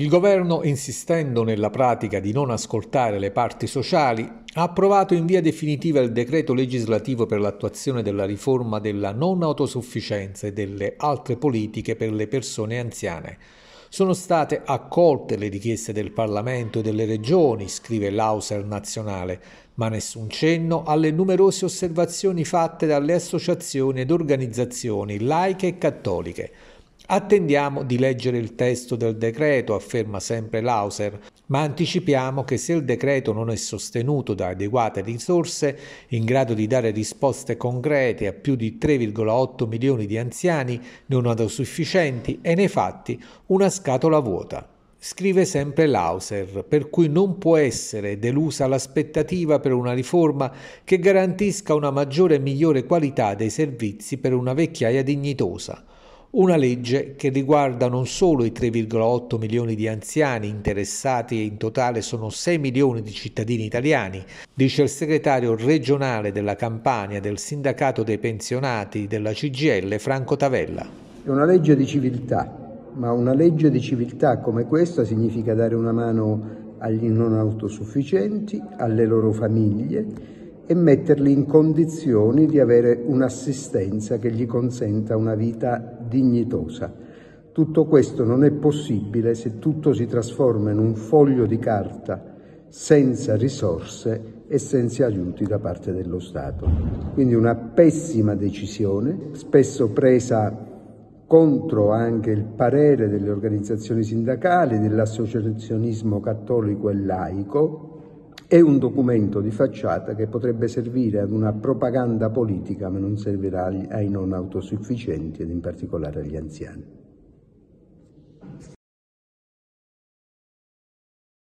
Il governo, insistendo nella pratica di non ascoltare le parti sociali, ha approvato in via definitiva il decreto legislativo per l'attuazione della riforma della non autosufficienza e delle altre politiche per le persone anziane. Sono state accolte le richieste del Parlamento e delle regioni, scrive l'Auser nazionale, ma nessun cenno alle numerose osservazioni fatte dalle associazioni ed organizzazioni laiche e cattoliche. Attendiamo di leggere il testo del decreto, afferma sempre Lauser, ma anticipiamo che se il decreto non è sostenuto da adeguate risorse in grado di dare risposte concrete a più di 3,8 milioni di anziani non autosufficienti, è nei fatti una scatola vuota. Scrive sempre Lauser, per cui non può essere delusa l'aspettativa per una riforma che garantisca una maggiore e migliore qualità dei servizi per una vecchiaia dignitosa una legge che riguarda non solo i 3,8 milioni di anziani interessati e in totale sono 6 milioni di cittadini italiani, dice il segretario regionale della Campania del Sindacato dei Pensionati della CGL Franco Tavella. È una legge di civiltà, ma una legge di civiltà come questa significa dare una mano agli non autosufficienti, alle loro famiglie e metterli in condizioni di avere un'assistenza che gli consenta una vita dignitosa. Tutto questo non è possibile se tutto si trasforma in un foglio di carta senza risorse e senza aiuti da parte dello Stato. Quindi una pessima decisione, spesso presa contro anche il parere delle organizzazioni sindacali, dell'associazionismo cattolico e laico, è un documento di facciata che potrebbe servire ad una propaganda politica, ma non servirà ai non autosufficienti ed in particolare agli anziani.